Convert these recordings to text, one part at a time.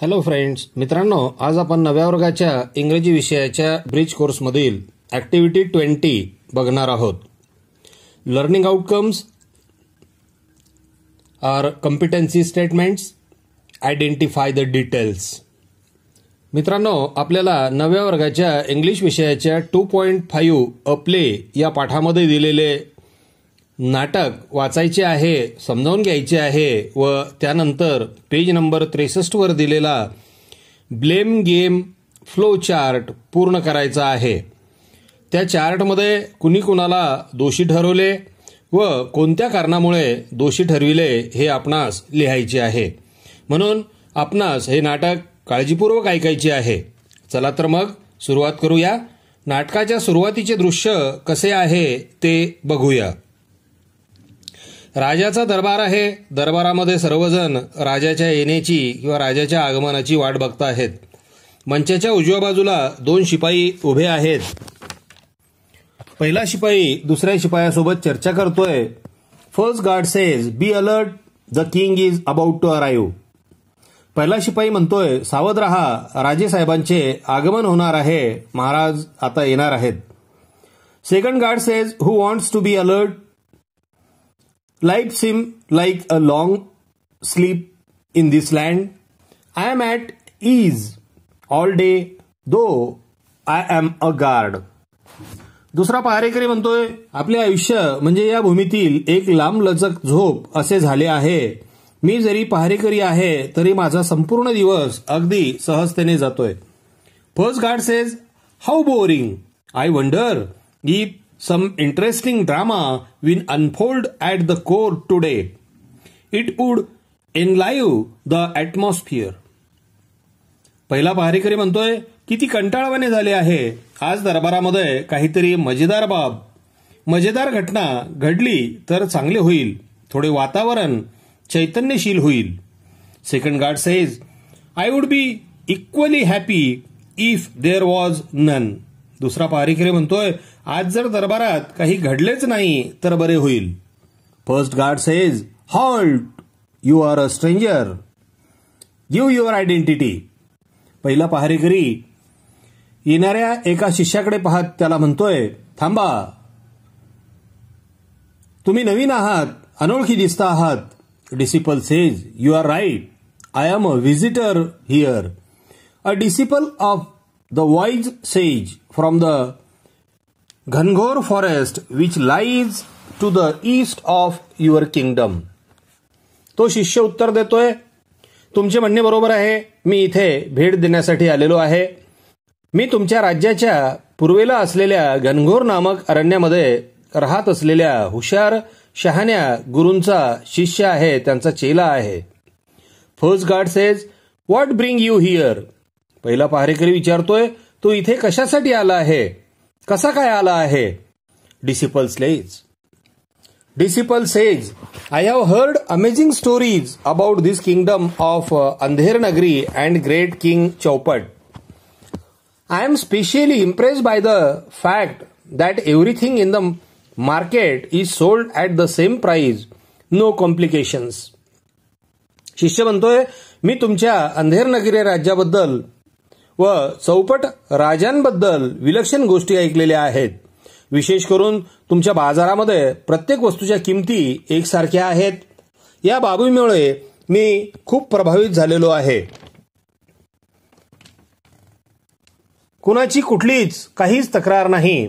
Hello friends मित्रांनो आज आपण नव्या वर्गाच्या इंग्रजी विषयाच्या ब्रिज कोर्समधील ऍक्टिव्हिटी ट्वेंटी बघणार आहोत learning outcomes or competency statements identify the details मित्रांनो आपल्याला नव्या वर्गाच्या इंग्लिश विषयाच्या two point five a play या पाठामध्ये दिलेले नाटक वाचायचे आहे समजावून घ्यायचे आहे व त्यानंतर पेज नंबर त्रेसष्टवर दिलेला ब्लेम गेम फ्लो चार्ट पूर्ण करायचा आहे त्या चार्टमध्ये कुणी कुणाला दोषी ठरवले व कोणत्या कारणामुळे दोषी ठरविले हे आपणास लिहायचे आहे म्हणून आपणास हे नाटक काळजीपूर्वक ऐकायचे आहे चला तर मग सुरुवात करूया नाटकाच्या सुरुवातीचे दृश्य कसे आहे ते बघूया राजाचा दरबार आहे दरबारामध्ये सर्वजण राजाच्या येण्याची किंवा राजाच्या आगमनाची वाट बघत आहेत मंचाच्या उजव्या बाजूला दोन शिपाई उभे आहेत पहिला शिपाई दुसऱ्या शिपायासोबत चर्चा करतोय first guard says be alert the king is about to arrive पहिला शिपाई म्हणतोय सावध रहा राजे साहेबांचे आगमन होणार आहे महाराज आता येणार आहेत second guard says who wants to be alert life seem like a long sleep in this land I am at ease all day though I am a guard दुसरा पहारेकरी म्हणतोय आपले आयुष्य म्हणजे या भूमीतील एक लांब लचक झोप असे झाले आहे मी जरी पहारेकरी आहे तरी माझा संपूर्ण दिवस अगदी सहजतेने जातोय first guard says how boring I wonder if some some interesting drama will unfold at the today it It enliven the atmosphere. पहिला पहारेकरी म्हणतोय किती कंटाळवाने झाले आहे आज दरबारामध्ये काहीतरी मजेदार बाब मजेदार घटना घडली तर चांगले होईल थोडे वातावरण चैतन्यशील होईल second guard says I would be equally happy if there was none दुसरा पहारेकरी म्हणतोय आज जर दरबारात काही घडलेच नाही तर बरे होईल first guard says halt you are a stranger give your identity पहिला पहारेकरी येणाऱ्या एका शिष्याकडे पाहत त्याला म्हणतोय थांबा तुम्ही नवीन आहात अनोळखी दिसता आहात disciple says you are right I am a visitor here a disciple of the wise sage from the घनघोर forest which lies to the east of your kingdom तो शिष्य उत्तर देतोय तुमचे म्हणणे बरोबर आहे मी इथे भेट देण्यासाठी आलेलो आहे मी तुमच्या राज्याच्या पूर्वेला असलेल्या घनघोर नामक अरण्यामध्ये राहत असलेल्या हुशार शहाण्या गुरूंचा शिष्य आहे त्यांचा चेला आहे first guard says what bring you here पहिला पहारेकरी विचारतोय तू इथे कशासाठी आला आहे कसा काय आला आहे disciples says disciple says I have heard amazing stories about this kingdom of Andher Nagari and great king Chaupat I am especially impress by the fact that everything in the market is sold at the same price no complications शिष्य म्हणतोय मी तुमच्या अंधेर नगरी राज्याबद्दल व चौपट राजांबद्दल विलक्षण गोष्टी ऐकलेल्या आहेत विशेष करून तुमच्या बाजारामध्ये प्रत्येक वस्तूच्या किमती एकसारख्या आहेत या बाबीमुळे मी खूप प्रभावित झालेलो आहे कुणाची कुठलीच काहीच तक्रार नाही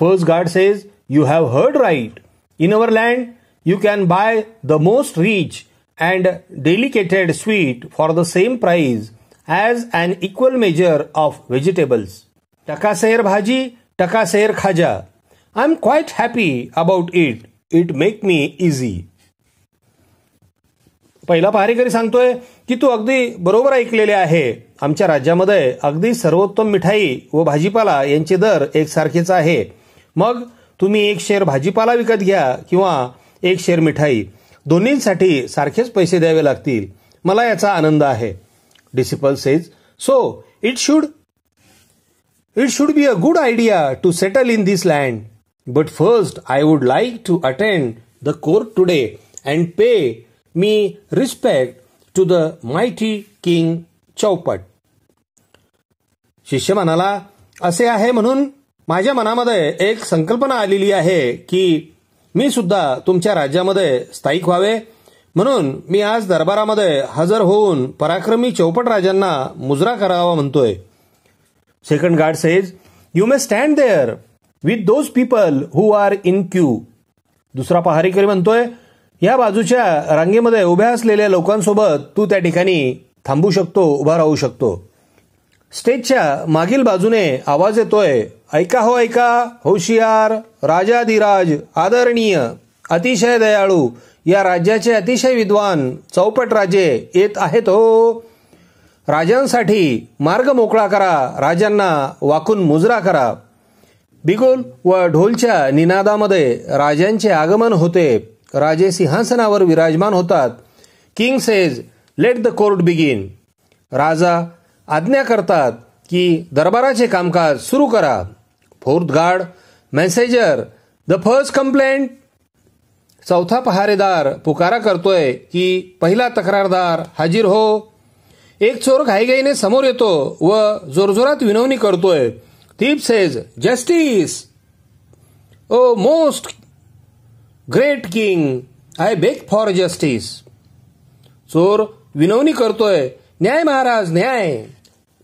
first guard says you have heard right in our land you can buy the most rich and delicated sweet for the same price as an equal measure of vegetables टकासेर भाजी टकासेर खाजा I am quite happy about it it make me easy पहिला पहारेकरी सांगतोय की तू अगदी बरोबर ऐकलेले आहे आमच्या राज्यामध्ये अगदी सर्वोत्तम मिठाई व भाजीपाला यांचे दर एकसारखेच आहे मग तुम्ही एक शेर भाजीपाला विकत घ्या किंवा एक शेर मिठाई दोन्हीसाठी सारखेच पैसे द्यावे लागतील मला याचा आनंद आहे disciple says. So it should it should be a good idea to settle in this land. But first I would like to attend the court today and pay me respect to the mighty king chaupat shishya manala ase ahe म्हणून माझ्या manamade ek sankalpana आलेली ahe ki mi सुद्धा tumcha rajyamade sthayik व्हावे म्हणून मी आज दरबारामध्ये हजर होऊन पराक्रमी चौपट राजांना मुजरा करावा म्हणतोय second guard says you may stand there with those people who are in queue दुसरा पहारेकरी म्हणतोय या बाजूच्या रांगेमध्ये उभ्या असलेल्या लोकांसोबत तू त्या ठिकाणी थांबू शकतो उभा राहू शकतो स्टेजच्या मागील बाजूने आवाज येतोय ऐका हो ऐका होशियार राजाधिराज आदरणीय अतिशय दयाळू या राज्याचे अतिशय विद्वान चौपट राजे येत आहेत हो राजांसाठी मार्ग मोकळा करा राजांना वाकून मुजरा करा बिगुल व ढोलच्या निनादामध्ये राजांचे आगमन होते राजे सिंहासनावर विराजमान होतात king says let the court begin राजा आज्ञा करतात की दरबाराचे कामकाज सुरू करा fourth guard messenger the first complaint चौथा पहारेदार पुकारा करतोय की पहिला तक्रारदार हाजीर हो एक चोर घाईघाईने समोर येतो व जोरजोरात विनवणी करतोय thief says justice O most great king I beg for justice चोर विनवणी करतोय न्याय महाराज न्याय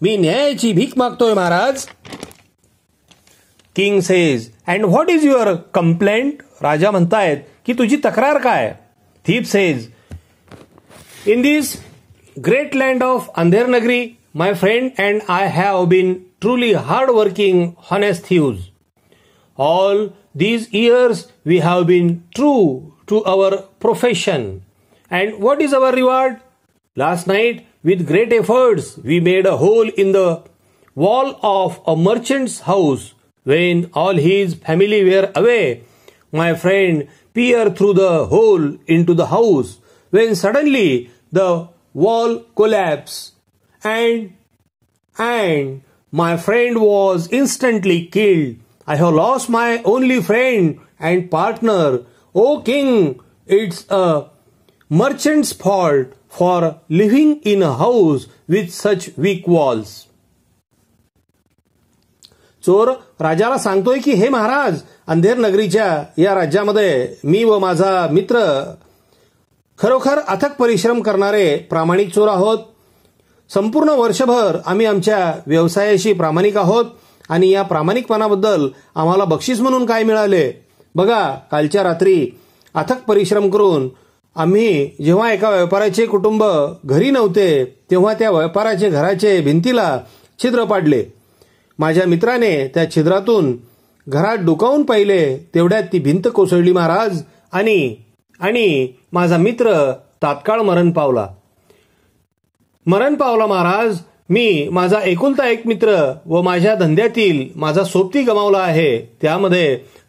मी न्यायाची भीक मागतोय महाराज king says And what is your complaint, complaint राजा म्हणतायत की तुझी तक्रार काय thief says in this great land of Andher Nagari my friend and I have been truly hardworking, honest thieves. All these years we have been true to our profession. And what is our reward? Last night, with great efforts, we made a hole in the wall of a merchant's house when all his family were away, my friend peered through the hole into the house when suddenly the wall collapsed and and my friend was instantly killed. I have lost my only friend and partner. O king, it's a merchant's fault for living in a house with such weak walls. चोर राजाला सांगतोय की हे महाराज अंधेर नगरीच्या या राज्यामध्ये मी व माझा मित्र खरोखर अथक परिश्रम करणारे प्रामाणिक चोर आहोत संपूर्ण वर्षभर आम्ही आमच्या व्यवसायाशी प्रामाणिक आहोत आणि या प्रामाणिकपणाबद्दल आम्हाला बक्षीस म्हणून काय मिळाले बघा कालच्या रात्री अथक परिश्रम करून आम्ही जेव्हा एका व्यापाराचे कुटुंब घरी नव्हते तेव्हा त्या व्यापाराचे घराचे भिंतीला छिद्र पाडले माझ्या मित्राने त्या छिद्रातून घरात डुकावून पाहिले तेवढ्यात ती भिंत कोसळली महाराज आणि आणि माझा मित्र तात्काळ मरण पावला मरण पावला महाराज मी माझा एकुलता एक मित्र व माझ्या धंद्यातील माझा सोबती गमावला आहे त्यामध्ये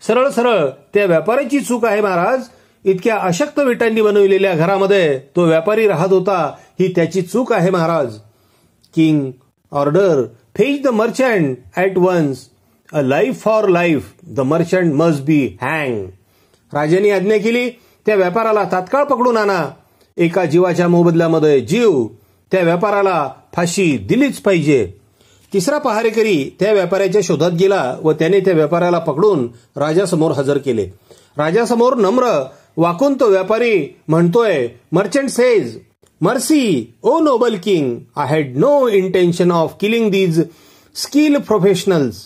सरळ सरळ त्या व्यापाऱ्याची चूक आहे महाराज इतक्या अशक्त विटांनी बनविलेल्या घरामध्ये तो व्यापारी राहत होता ही त्याची चूक आहे महाराज king order fetch the merchant at once a life for life the merchant must be hang राजांनी आज्ञा केली त्या व्यापाराला तात्काळ पकडून आणा एका जीवाच्या मोबदल्यामध्ये जीव त्या व्यापाराला फाशी दिलीच पाहिजे तिसरा पहारेकरी त्या व्यापाऱ्याच्या शोधात गेला व त्याने त्या व्यापाऱ्याला पकडून राजासमोर हजर केले राजासमोर नम्र वाकून तो व्यापारी म्हणतोय merchant says mercy O noble king I had no intention of killing these skill professionals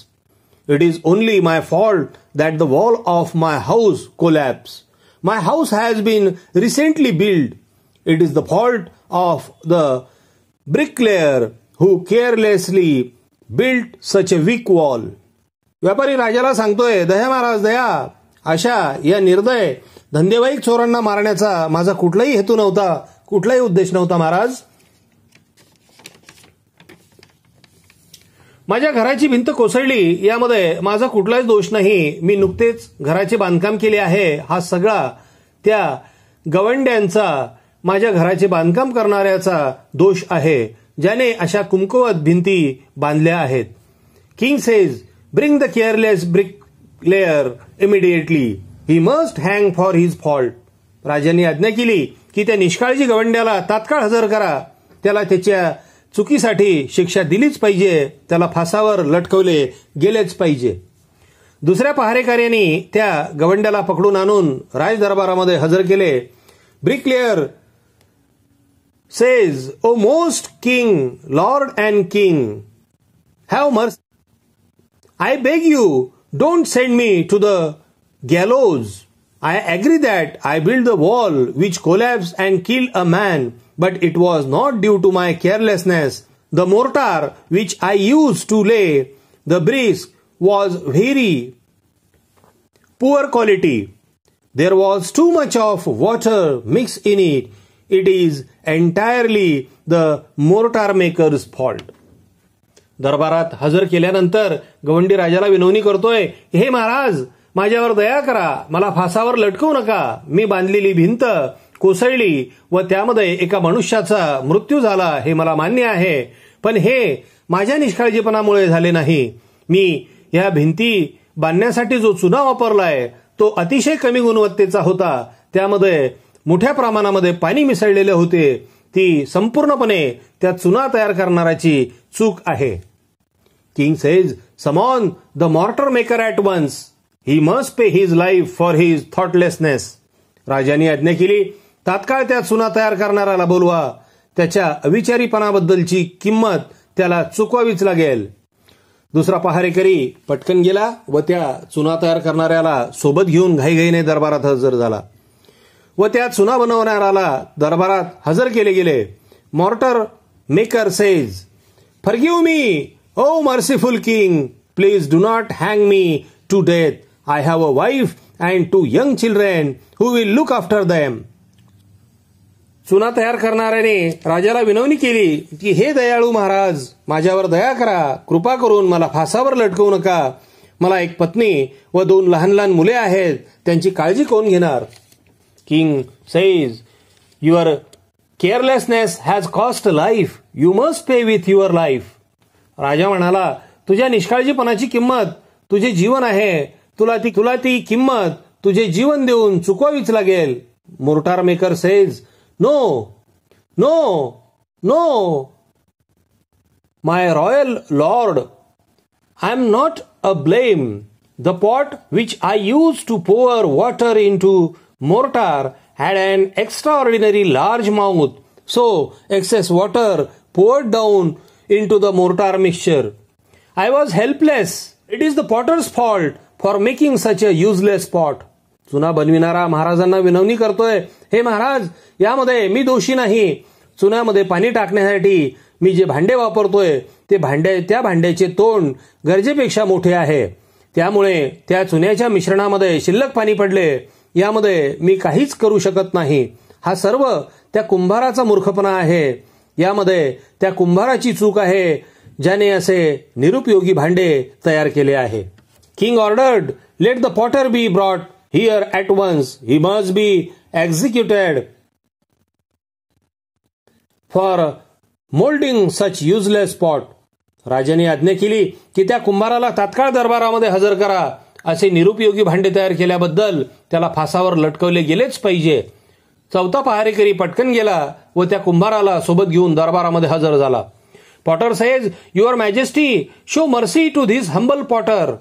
it is only my fault that the wall of my house collapse my house has been recently build it is the fault of the bricklayer who carelessly built such a weak wall व्यापारी राजाला सांगतोय दया महाराज दया अशा या निर्दय धंदेवाईक चोरांना मारण्याचा माझा कुठलाही हेतू नव्हता कुठलाही उद्देश नव्हता महाराज माझ्या घराची भिंत कोसळली यामध्ये माझा कुठलाच दोष नाही मी नुकतेच घराचे बांधकाम केले आहे हा सगळा त्या गवंड्यांचा माझ्या घराचे बांधकाम करणाऱ्याचा दोष आहे ज्याने अशा कुमकुवत भिंती बांधल्या आहेत king says bring the careless bricklayer immediately he must hang for his fault राजांनी आज्ञा केली की त्या निष्काळजी गवंड्याला तात्काळ हजर करा त्याला त्याच्या चुकीसाठी शिक्षा दिलीच पाहिजे त्याला फासावर लटकवले गेलेच पाहिजे दुसऱ्या पहारेकऱ्यांनी त्या गवंड्याला पकडून आणून राजदरबारामध्ये हजर केले bricklayer says O most king lord and king have mercy I beg you don't send me to the gallows I agree that I built the wall which collapsed and killed a man, but it was not due to my carelessness. The mortar which I used to lay the bricks was very poor quality. There was too much of water mixed in it. It is entirely the mortar maker's fault. दरबारात हजर केल्यानंतर गवंडी राजाला विनवणी करतोय हे महाराज माझ्यावर दया करा मला फासावर लटकवू नका मी बांधलेली भिंत कोसळली व त्यामध्ये एका मनुष्याचा मृत्यू झाला हे मला मान्य आहे पण हे माझ्या निष्काळजीपणामुळे झाले नाही मी या भिंती बांधण्यासाठी जो चुना वापरलाय तो अतिशय कमी गुणवत्तेचा होता त्यामध्ये मोठ्या प्रमाणामध्ये पाणी मिसळलेले होते ती संपूर्णपणे त्या चुना तयार करणाऱ्याची चूक आहे king says summon the mortar maker at once he must pay his life for his thoughtlessness राजांनी आज्ञा केली तात्काळ त्या चुना तयार करणाऱ्याला बोलवा त्याच्या अविचारीपणाबद्दलची किंमत त्याला चुकवावीच लागेल दुसरा पहारेकरी पटकन गेला व त्या चुना तयार करणाऱ्याला सोबत घेऊन घाईघाईने दरबारात हजर झाला व त्या चुना बनवणाऱ्याला दरबारात हजर केले गेले mortar maker says forgive me O merciful king please do not hang me to death I have a wife and two young children who will look after them चुना तयार करणाऱ्याने राजाला विनवणी केली की हे दयाळू महाराज माझ्यावर दया करा कृपा करून मला फासावर लटकवू नका मला एक पत्नी व दोन लहान लहान मुले आहेत त्यांची काळजी कोण घेणार king says your carelessness has cost life you must pay with your life राजा म्हणाला तुझ्या निष्काळजीपणाची किंमत तुझे जीवन आहे तुला ती तुला ती किंमत तुझे जीवन देऊन चुकवावीच लागेल mortar maker says no no no my royal lord I am not a blame the pot which I use to pour water into mortar had and extraordinary large mouth so excess water down into the mortar mixture I was helpless it is the potter's fault for making such a useless pot चुना बनविणारा महाराजांना विनवणी करतोय हे महाराज यामध्ये मी दोषी नाही चुन्यामध्ये पाणी टाकण्यासाठी मी जे भांडे वापरतोय ते भांडे त्या भांड्याचे तोंड गरजेपेक्षा मोठे आहे त्यामुळे त्या चुन्याच्या मिश्रणामध्ये शिल्लक पाणी पडले यामध्ये मी काहीच करू शकत नाही हा सर्व त्या कुंभाराचा मूर्खपणा आहे यामध्ये त्या कुंभाराची चूक आहे ज्याने असे निरुपयोगी भांडे तयार केले आहे king ordered, let the potter be brought here at once He must be executed for moulding such useless pot राजाने आज्ञा केली की त्या कुंभाराला तात्काळ दरबारामध्ये हजर करा असे निरुपयोगी भांडे तयार केल्याबद्दल त्याला फासावर लटकवले गेलेच पाहिजे चौथा पहारेकरी पटकन गेला व त्या कुंभाराला सोबत घेऊन दरबारामध्ये हजर झाला potter says your majesty show mercy to this humble potter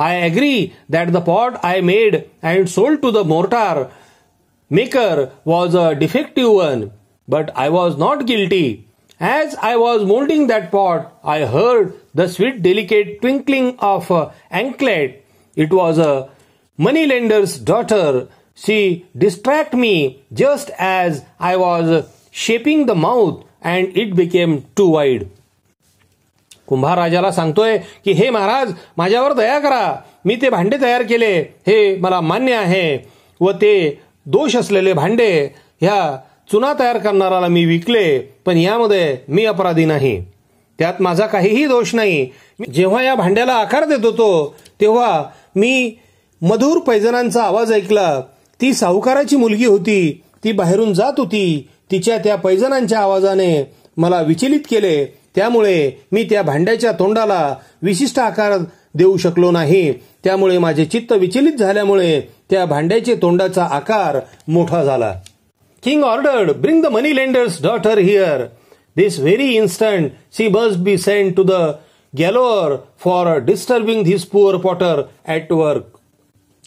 I agree that the pot I made and sold to the mortar maker was a defective one, but I was not guilty. As I was molding that pot, I heard the sweet, delicate twinkling of an anklet. It was a moneylender's daughter. She distracted me just as I was shaping the mouth and it became too wide. कुंभाराजाला सांगतोय की हे महाराज माझ्यावर दया करा मी ते भांडे तयार केले हे मला मान्य आहे व ते दोष असलेले भांडे ह्या चुना तयार करणाऱ्याला मी विकले पण यामध्ये मी अपराधी नाही त्यात माझा काहीही दोष नाही जेव्हा या भांड्याला आकार देत होतो तेव्हा मी मधुर पैजनांचा आवाज ऐकला ती सावकाराची मुलगी होती ती बाहेरून जात होती तिच्या त्या पैजनांच्या आवाजाने मला विचलित केले त्यामुळे मी त्या भांड्याच्या तोंडाला विशिष्ट आकार देऊ शकलो नाही त्यामुळे माझे चित्त विचलित झाल्यामुळे त्या भांड्याचे तोंडाचा आकार मोठा झाला king ordered bring the money lender's daughter here this very instant she बस be send to the gallows for disturbing this poor potter at work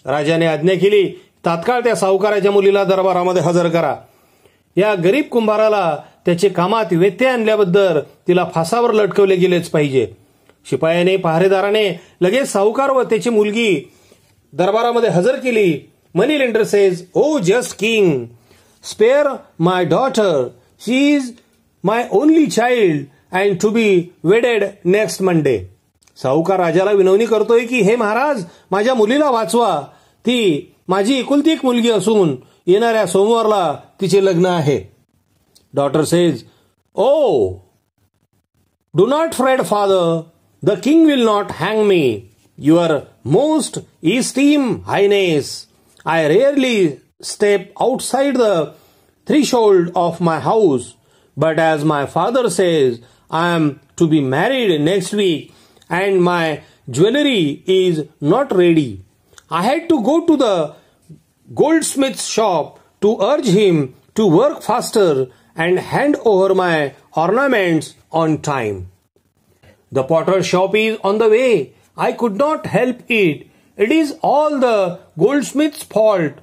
राजाने आज्ञा केली तात्काळ त्या सावकाराच्या मुलीला दरबारामध्ये हजर करा या गरीब कुंभाराला त्याचे कामात व्यत्यय आणल्याबद्दल तिला फासावर लटकवले गेलेच पाहिजे शिपायाने पहारेदाराने लगेच साहूकार व त्याची मुलगी दरबारामध्ये हजर केली money lender says O just king spare my daughter she is my only child and to be wedded next Monday साहूकार राजाला विनवणी करतोय की हे महाराज माझ्या मुलीला वाचवा ती माझी एकुलती एक मुलगी असून येणाऱ्या सोमवारला तिचे लग्न आहे Daughter says, Oh, do not fret, father. The king will not hang me. Your most esteemed highness, I rarely step outside the threshold of my house. But as my father says, I am to be married next week and my jewelry is not ready. I had to go to the goldsmith's shop to urge him to work faster and hand over my ornaments on time. The potter's shop is on the way. I could not help it. It is all the goldsmith's fault.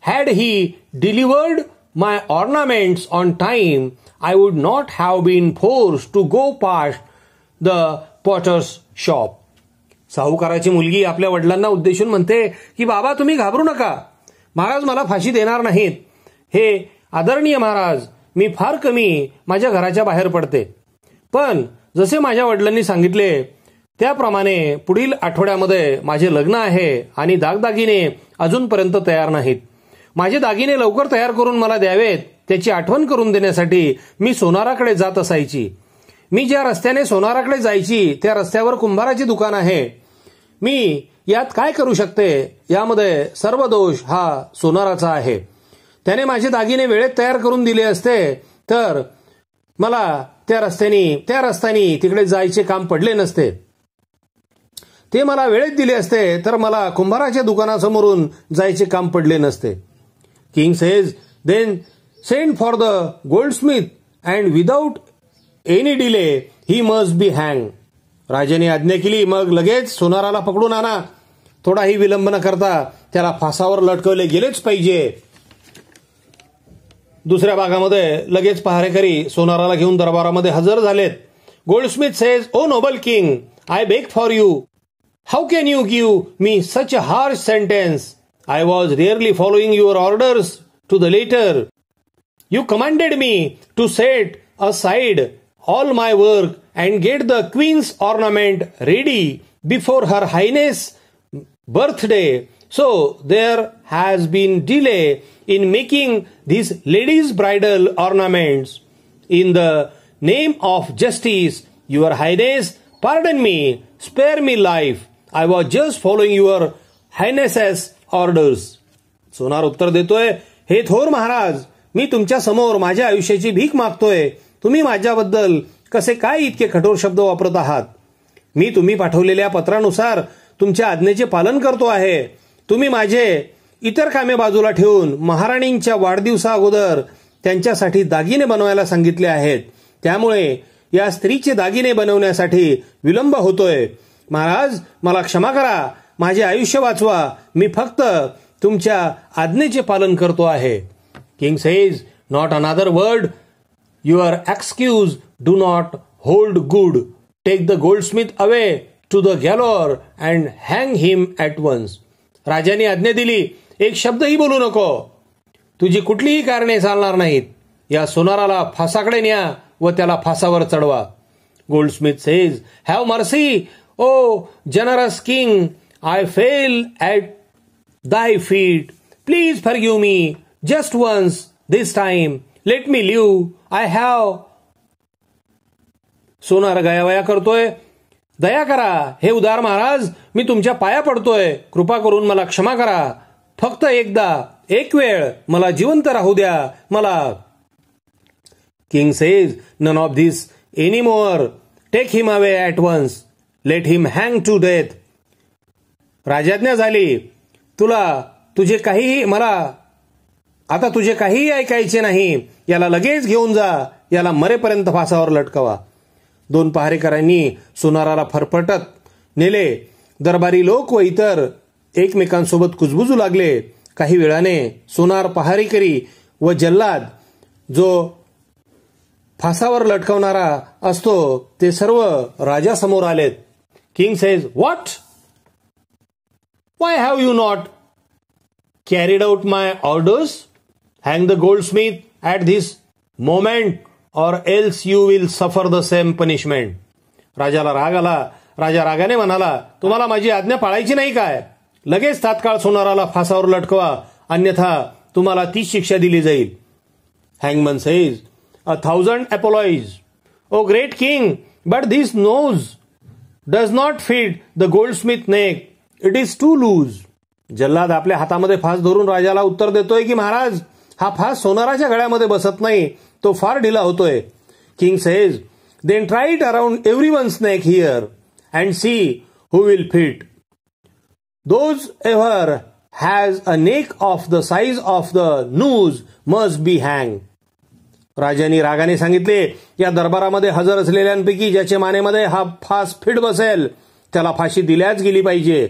Had he delivered my ornaments on time, I would not have been forced to go past the potter's shop. साहूकाराची मुलगी आपल्या वडिलांना उद्देशून म्हणते की बाबा तुम्ही घाबरू नका महाराज मला फाशी देणार नाहीत हे आदरणीय महाराज मी फार कमी माझ्या घराच्या बाहेर पडते पण जसे माझ्या वडिलांनी सांगितले त्याप्रमाणे पुढील आठवड्यामध्ये माझे लग्न आहे आणि दागदागिने अजूनपर्यंत तयार नाहीत माझे दागिने लवकर तयार करून मला द्यावेत त्याची आठवण करून देण्यासाठी मी सोनाराकडे जात असायची मी ज्या रस्त्याने सोनाराकडे जायची त्या रस्त्यावर कुंभाराचे दुकान आहे मी यात काय करू शकते यामध्ये सर्व दोष हा सोनाराचा आहे त्याने माझे दागिने वेळेत तयार करून दिले असते तर मला त्या रस्त्यानी त्या रस्त्यानी तिकडे जायचे काम पडले नसते ते मला वेळेत दिले असते तर मला कुंभाराच्या दुकानासमोरून जायचे काम पडले नसते king says then send for the goldsmith and without any delay he must be hang राजाने आज्ञा केली मग लगेच सोनाराला पकडून आणा थोडाही विलंब न करता त्याला फासावर लटकवले गेलेच पाहिजे दुसऱ्या भागामध्ये लगेच पहारेकरी सोनाराला घेऊन दरबारामध्ये हजर झालेत goldsmith says O noble king I beg for you how can you give me such a harsh sentence I was really following your orders to the letter you commanded me to set aside all my work and get the queen's ornament ready before her highness birthday so there has been delay in making this ladies bridal ornament in the name of justice your highness pattern me spare me life I was just following your highness's orders सोनार उत्तर देतोय हे थोर महाराज मी तुमच्या समोर माझ्या आयुष्याची भीक मागतोय तुम्ही माझ्याबद्दल कसे काय इतके कठोर शब्द वापरत आहात मी तुम्ही पाठवलेल्या पत्रानुसार तुमच्या आज्ञेचे पालन करतो आहे तुम्ही माझे इतर कामे बाजूला ठेवून महाराणींच्या वाढदिवसा अगोदर त्यांच्यासाठी दागिने बनवायला सांगितले आहेत त्यामुळे या स्त्रीचे दागिने बनवण्यासाठी विलंब होतोय महाराज मला क्षमा करा माझे आयुष्य वाचवा मी फक्त तुमच्या आज्ञेचे पालन करतो आहे king says not another word your excuse do not hold good take the goldsmith away to the gallows and hang him at once राजाने आज्ञा दिली एक शब्दही बोलू नको तुझी कुठलीही कारणे चालणार नाहीत या सोनाराला फासाकडे न्या व त्याला फासावर चढवा goldsmith says have mercy O generous king I fall at thy feet please for me just once this time let me live I have सोनार गयावया करतोय दया करा हे उदार महाराज मी तुमच्या पाया पडतोय कृपा करून मला क्षमा करा फक्त एकदा एक वेळ मला जिवंत राहू द्या मला king says none of this any more take him away at once let him hang to death राजाज्ञा झाली तुला तुझे काहीही मला आता तुझे काहीही ऐकायचे नाही याला लगेच घेऊन जा याला मरेपर्यंत फासावर लटकवा दोन पहारेकरांनी सुनाराला फरफटत नेले दरबारी लोक व इतर एकमेकांसोबत कुजबुजू लागले काही वेळाने सोनार पहारीकरी व जल्लाद जो फासावर लटकवणारा असतो ते सर्व राजासमोर आलेत king says what why have you not carried out my orders hang the goldsmith at this moment or else you will suffer the same punishment राजाला राग आला राजा रागाने म्हणाला तुम्हाला माझी आज्ञा पाळायची नाही काय लगेच तात्काळ सोनाराला फासावर लटकवा अन्यथा तुम्हाला तीच शिक्षा दिली जाईल hangman says a thousand apologies O great king but this noose does not fit the goldsmith neck it is too loose जल्लाद आपल्या हातामध्ये फास धरून राजाला उत्तर देतोय की महाराज हा फास सोनाराच्या गळ्यामध्ये बसत नाही तो फार ढिला होतोय king says then try it around everyone's neck here and see who will fit Those ever has a neck of the size of the noose must be hang राजांनी रागाने सांगितले या दरबारामध्ये हजर असलेल्यांपैकी ज्याच्या मानेमध्ये हा फास फिट बसेल त्याला फाशी दिल्याच गेली पाहिजे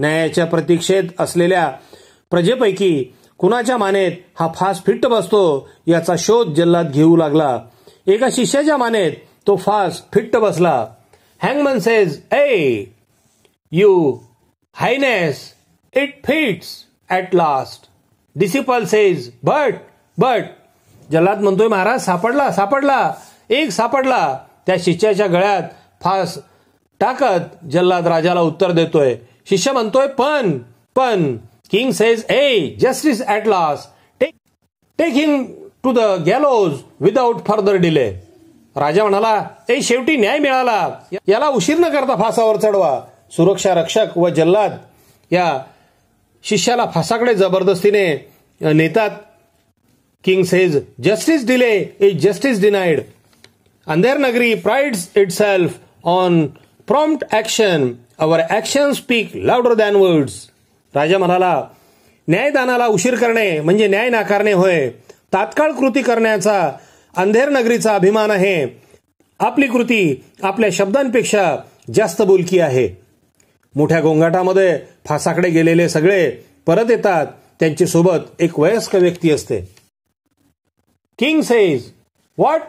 न्यायाच्या प्रतीक्षेत असलेल्या प्रजेपैकी कुणाच्या मानेत हा फास फिट्ट बसतो याचा शोध जल्लाद घेऊ लागला एका शिष्याच्या मानेत तो फास फिट्ट बसला hangman says ah you Highness, it fits at last disciple says, but, but. जल्लाद म्हणतोय महाराज सापडला सापडला एक सापडला त्या शिष्याच्या गळ्यात फास टाकत जल्लाद राजाला उत्तर देतोय शिष्य म्हणतोय पण पण king says ah justice at last take to the gallows without further delay राजा म्हणाला ए शेवटी न्याय मिळाला याला उशीर न करता फासावर चढवा सुरक्षा रक्षक व जल्लाद या शिष्याला फासाकडे जबरदस्तीने नेतात king says justice delay is justice denied Andher Nagari prides itself on prompt action our action speak louder than words राजा म्हणाला न्यायदानाला उशीर करणे म्हणजे न्याय नाकारणे होय तात्काळ कृती करण्याचा अंधेर नगरीचा अभिमान आहे आपली कृती आपल्या शब्दांपेक्षा जास्त बोलकी आहे मोठ्या गोंगाटामध्ये फासाकडे गेलेले सगळे परत येतात त्यांची सोबत एक वयस्क व्यक्ती असते king says what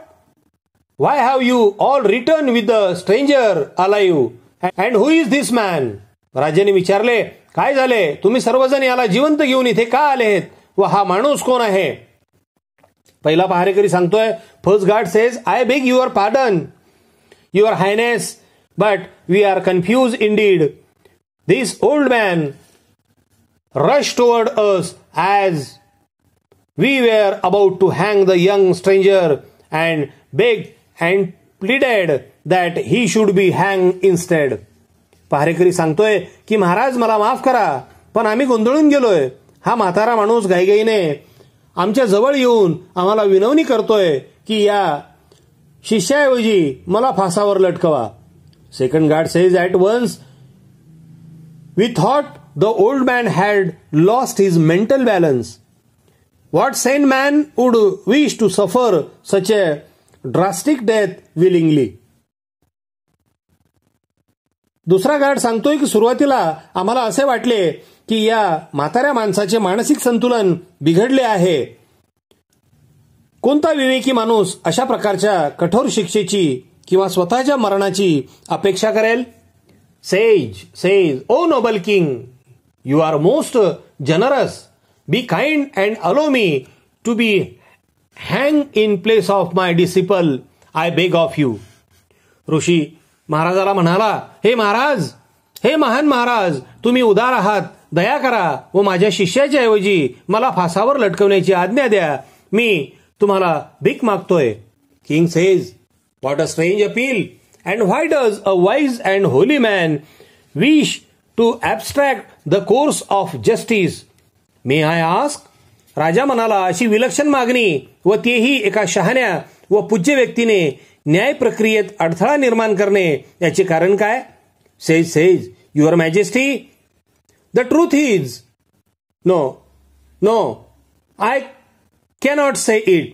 why have you all return with the stranger alive and who is this man राजाने विचारले काय झाले तुम्ही सर्वजण याला जिवंत घेऊन इथे का आले आहेत व हा माणूस कोण आहे पहिला पहारेकरी सांगतोय first guard says I beg your pardon your highness but we are confuse indeed This old man rushed toward us as we were about to hang the young stranger and begged and pleaded that he should be hanged instead. पहारेकरी सांगतोय की महाराज मला माफ करा पण आम्ही गोंधळून गेलोय हा म्हातारा माणूस घाईघाईने आमच्या जवळ येऊन आम्हाला विनवणी करतोय की या शिष्याऐवजी मला फासावर लटकवा second guard says at once We thought the old man had lost his mental balance. What sane man would wish to suffer such a drastic death willingly दुसरा गार्ड सांगतोय की सुरुवातीला आम्हाला असे वाटले की या म्हाताऱ्या माणसाचे मानसिक संतुलन बिघडले आहे कोणता विवेकी माणूस अशा प्रकारच्या कठोर शिक्षेची किंवा स्वतःच्या मरणाची अपेक्षा करेल sage says O noble king you are most generous be kind and allow me to be hang in place of my disciple I beg of you ऋषी महाराजाला म्हणाला हे महाराज हे महान महाराज तुम्ही उदार आहात दया करा व माझ्या शिष्याच्या ऐवजी मला फासावर लटकवण्याची आज्ञा द्या मी तुम्हाला भीक मागतोय king says what a strange appeal And why does a wise and holy man wish to abstract the course of justice? May I ask राजा म्हणाला अशी विलक्षण मागणी व तेही एका शहाण्या व पूज्य व्यक्तीने न्याय प्रक्रियेत अडथळा निर्माण करणे याचे कारण काय sage says your majesty the truth is no no I cannot say it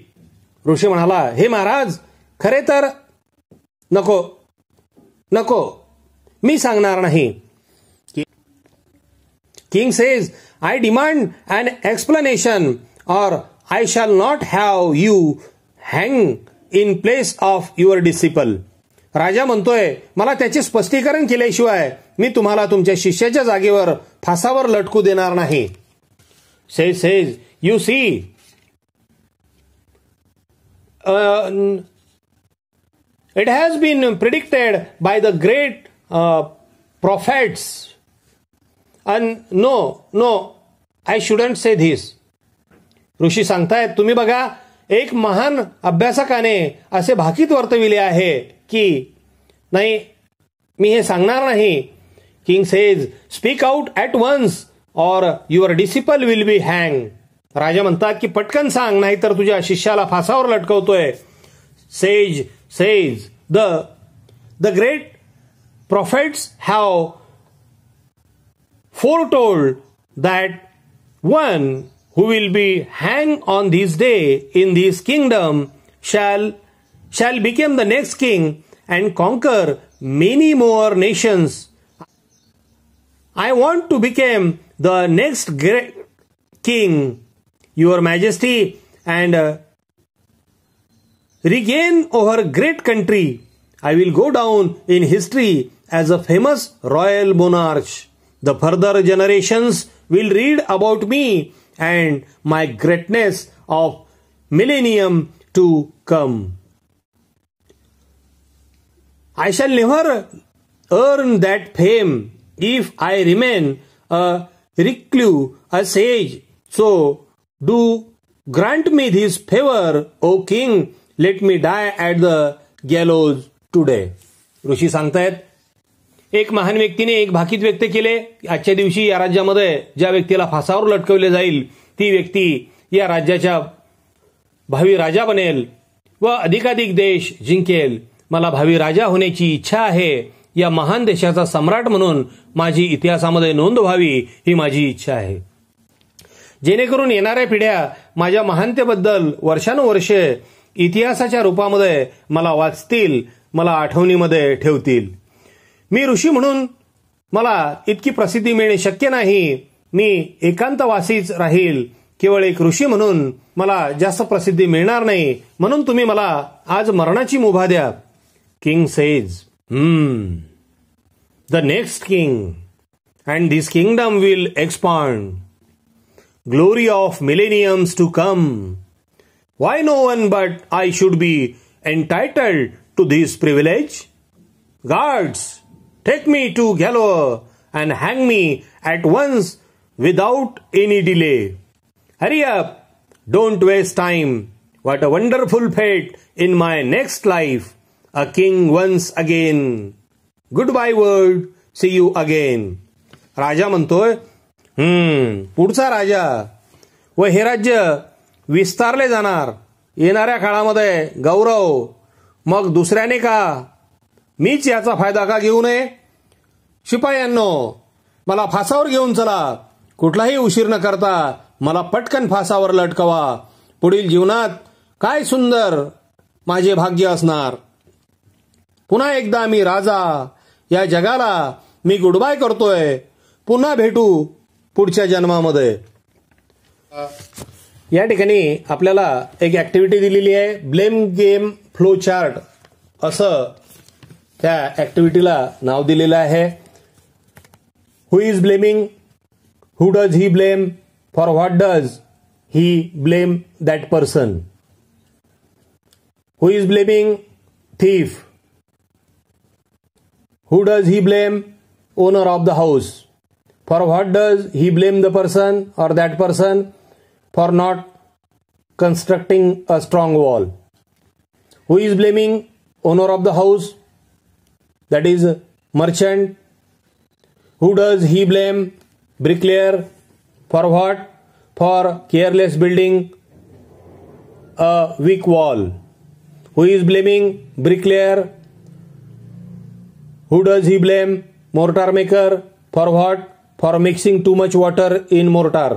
ऋषी म्हणाला हे महाराज खरे तर नको नको मी सांगणार नाही king says I demand and explanation or I shall not have you hang in place of your disciple राजा म्हणतोय मला त्याचे स्पष्टीकरण केल्याशिवाय मी तुम्हाला तुमच्या शिष्याच्या जागेवर फासावर लटकू देणार नाही sage says you see it has been predicted by the great prophets and no no I shouldn't say this ऋषी सांगतायत तुम्ही बघा एक महान अभ्यासकाने असे भाकीत वर्तविले आहे की नाही मी हे सांगणार नाही king says speak out at once or your disciple will be hang राजा म्हणतात की पटकन सांग नाहीतर तुझ्या शिष्याला फासावर लटकवतोय sage says the, the great prophets have foretold that one who will be hanged on this day in this kingdom shall shall become the next king and conquer many more nations. I want to become the next great king, your majesty, and uh, regain our great country. I will go down in history as a famous royal monarch. The further generations will read about me and my greatness of millennium to come. I shall never earn that fame if I remain a recluse, a sage. So do grant me this favor, O king, let me die at the gallows today ऋषी सांगतायत एक महान व्यक्तीने एक भाकीत व्यक्त केले आजच्या दिवशी या राज्यामध्ये ज्या व्यक्तीला फासावर लटकवले जाईल ती व्यक्ती या राज्याच्या भावी राजा बनेल व अधिकाधिक देश जिंकेल मला भावी राजा होण्याची इच्छा आहे या महान देशाचा सम्राट म्हणून माझी इतिहासामध्ये नोंद व्हावी ही माझी इच्छा आहे जेणेकरून येणाऱ्या पिढ्या माझ्या महानतेबद्दल वर्षानुवर्षे इतिहासाच्या रूपामध्ये मला वाचतील मला आठवणीमध्ये ठेवतील मी ऋषी म्हणून मला इतकी प्रसिद्धी मिळणे शक्य नाही मी एकांतवासीच राहील केवळ एक ऋषी म्हणून मला जास्त प्रसिद्धी मिळणार नाही म्हणून तुम्ही मला आज मरणाची मुभा द्या king says the next king and this kingdom will expand glory of millenniums to come Why no one but I should be entitled to this privilege? Guards, take me to gallows and hang me at once without any delay. Hurry up, don't waste time. What a wonderful fate in my next life, a king once again. Goodbye, world. See you again, राजा म्हणतोय हम्म पुढचा राजा व हे राज्य विस्तारले जाणार येणाऱ्या काळामध्ये गौरव मग दुसऱ्याने का मीच याचा फायदा का घेऊ नये शिपायांनो मला फासावर घेऊन चला कुठलाही उशीर न करता मला पटकन फासावर लटकवा पुढील जीवनात काय सुंदर माझे भाग्य असणार पुन्हा एकदा मी राजा या जगाला मी गुडबाय करतोय पुन्हा भेटू पुढच्या जन्मामध्ये या ठिकाणी आपल्याला एक ऍक्टिव्हिटी दिलेली आहे ब्लेम गेम फ्लो चार्ट असं त्या ऍक्टिव्हिटीला नाव दिलेलं आहे who is blaming who does he blame for what does he blame that person who is blaming thief who does he blame owner of the house for what does he blame the person or that person for not constructing a strong wall? Who is blaming owner of the house? That is merchant. Who does he blame? Bricklayer. For what? For careless building a weak wall. Who is blaming bricklayer? Who does he blame? Mortar maker. For what? For mixing too much water in mortar.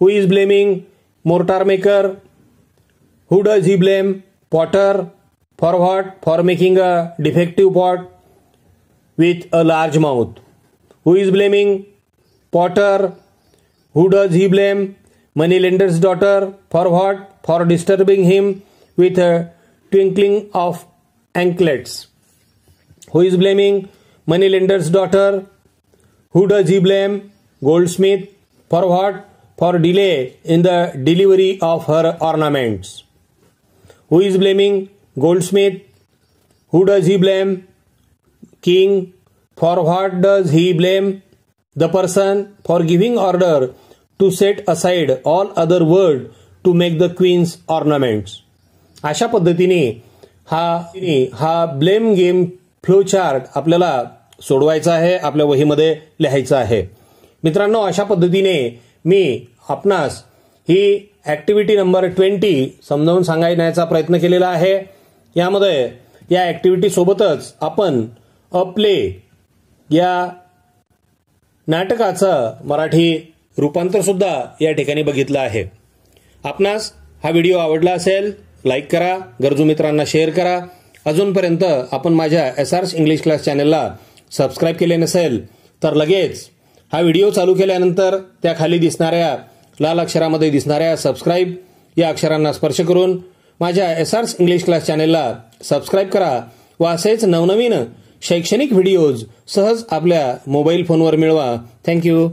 Who is blaming mortar maker? Who does he blame? Potter. For what? For making a defective pot with a large mouth. Who is blaming? Potter. Who does he blame? Moneylender's daughter. For what? For disturbing him with a twinkling of anklets. Who is blaming? Moneylender's daughter. Who does he blame? Goldsmith. For what? for delay in the delivery of her ornaments. Who is blaming Goldsmith? Who does he blame king for what does he blame the person for giving order to set aside all other world to make the queen's ornaments. अशा पद्धतीने हा हा blame game flow chart आपल्याला सोडवायचा आहे आपल्या वहीमध्ये लिहायचा आहे मित्रांनो अशा पद्धतीने मी आपणास ही ऍक्टिव्हिटी नंबर ट्वेंटी समजावून सांगायचा प्रयत्न केलेला आहे यामध्ये या सोबतच आपण अ या नाटकाचं मराठी सुद्धा या ठिकाणी बघितलं आहे आपणास हा व्हिडिओ आवडला असेल लाईक करा गरजू मित्रांना शेअर करा अजूनपर्यंत आपण माझ्या एस आर्स इंग्लिश क्लास चॅनेलला सबस्क्राईब केले नसेल तर लगेच हा व्हिडिओ चालू केल्यानंतर त्या खाली दिसणाऱ्या लाल अक्षरामध्ये दिसणाऱ्या सबस्क्राईब या अक्षरांना स्पर्श करून माझ्या एस आर्स इंग्लिश क्लास चॅनेलला सबस्क्राईब करा व असेच नवनवीन शैक्षणिक व्हिडिओज सहज आपल्या मोबाईल फोनवर मिळवा थँक्यू